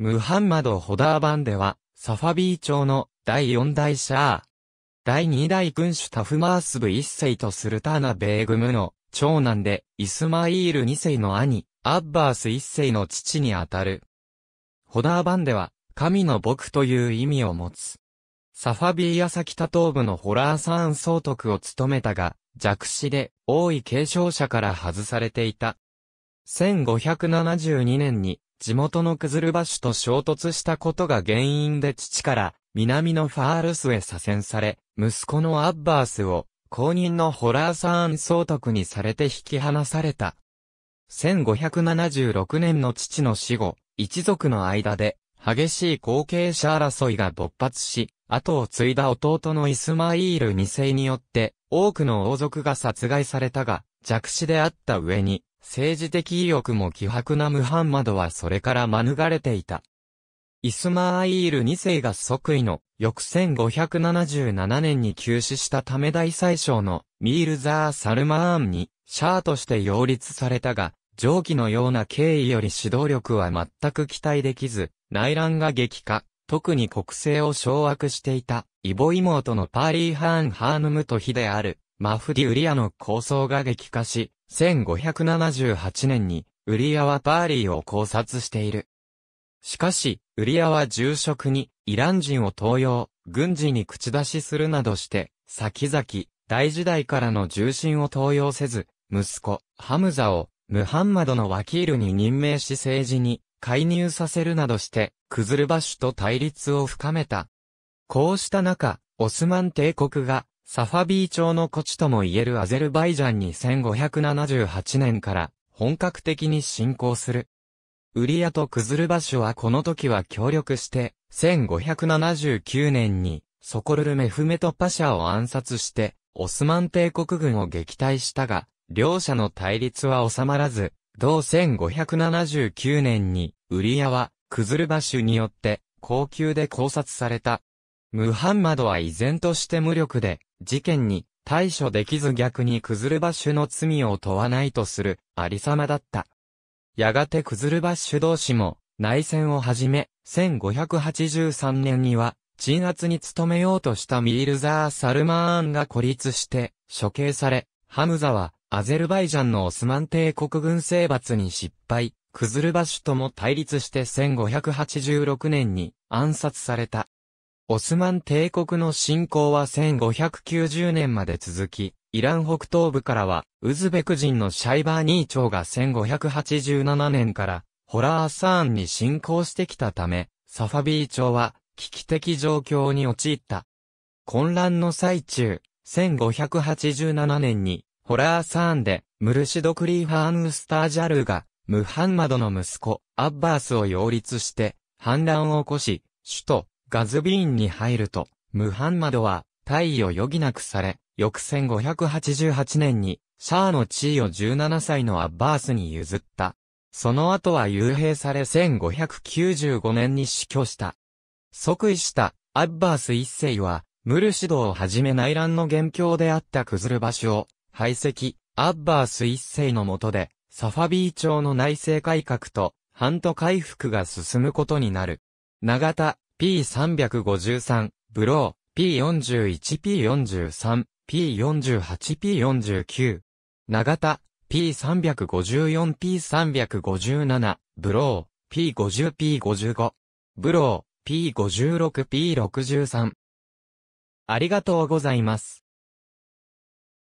ムハンマド・ホダーバンでは、サファビー朝の第四代シャー、第二代君主タフマースブ一世とスルターナ・ベーグムの長男で、イスマイール二世の兄、アッバース一世の父にあたる。ホダーバンでは、神の僕という意味を持つ。サファビー朝北東部のホラーサーン総督を務めたが、弱視で王位継承者から外されていた。1572年に地元のクズルバシュと衝突したことが原因で父から南のファールスへ左遷され、息子のアッバースを公認のホラーサーン総督にされて引き離された。1576年の父の死後、一族の間で激しい後継者争いが勃発し、後を継いだ弟のイスマイール2世によって多くの王族が殺害されたが、弱死であった上に、政治的意欲も希薄なムハンマドはそれから免れていた。イスマーイール2世が即位の翌1577年に急死したため大宰相のミールザー・サルマーンにシャーとして擁立されたが、上記のような経緯より指導力は全く期待できず、内乱が激化、特に国政を掌握していた、イボ妹のパーリー・ハーン・ハーヌムト比である、マフディ・ウリアの構想が激化し、1578年に、ウリアはパーリーを考察している。しかし、ウリアは住職に、イラン人を登用、軍事に口出しするなどして、先々、大時代からの重心を登用せず、息子、ハムザを、ムハンマドのワキールに任命し政治に介入させるなどして、クズルバシュと対立を深めた。こうした中、オスマン帝国がサファビー朝の古地とも言えるアゼルバイジャンに1578年から本格的に侵攻する。ウリアとクズルバシュはこの時は協力して、1579年にソコルルメフメトパシャを暗殺して、オスマン帝国軍を撃退したが、両者の対立は収まらず、同1579年に、ウリアは、クズルバシュによって、高級で考察された。ムハンマドは依然として無力で、事件に対処できず逆にクズルバッシュの罪を問わないとする、ありさまだった。やがてクズルバッシュ同士も、内戦をはじめ、1583年には、鎮圧に努めようとしたミールザー・サルマーンが孤立して、処刑され、ハムザは、アゼルバイジャンのオスマン帝国軍征伐に失敗、クズルバッシュとも対立して1586年に暗殺された。オスマン帝国の侵攻は1590年まで続き、イラン北東部からは、ウズベク人のシャイバーニー朝が1587年から、ホラーサーンに侵攻してきたため、サファビー朝は、危機的状況に陥った。混乱の最中、1587年に、ホラーサーンで、ムルシド・クリーファーン・ウスタージャルが、ムハンマドの息子、アッバースを擁立して、反乱を起こし、首都、ガズビーンに入ると、ムハンマドは、退位を余儀なくされ、翌1588年に、シャーの地位を17歳のアッバースに譲った。その後は幽閉され1595年に死去した。即位したアッバース一世は、ムルシドをはじめ内乱の元凶であったクズルバを、排斥、アッバース一世の下で、サファビー朝の内政改革と、半島回復が進むことになる。長田、P353、ブロー、P41、P43、P48、P49。長田、P354、P357、ブロー、P50、P55。ブロー、P56、P63。ありがとうございます。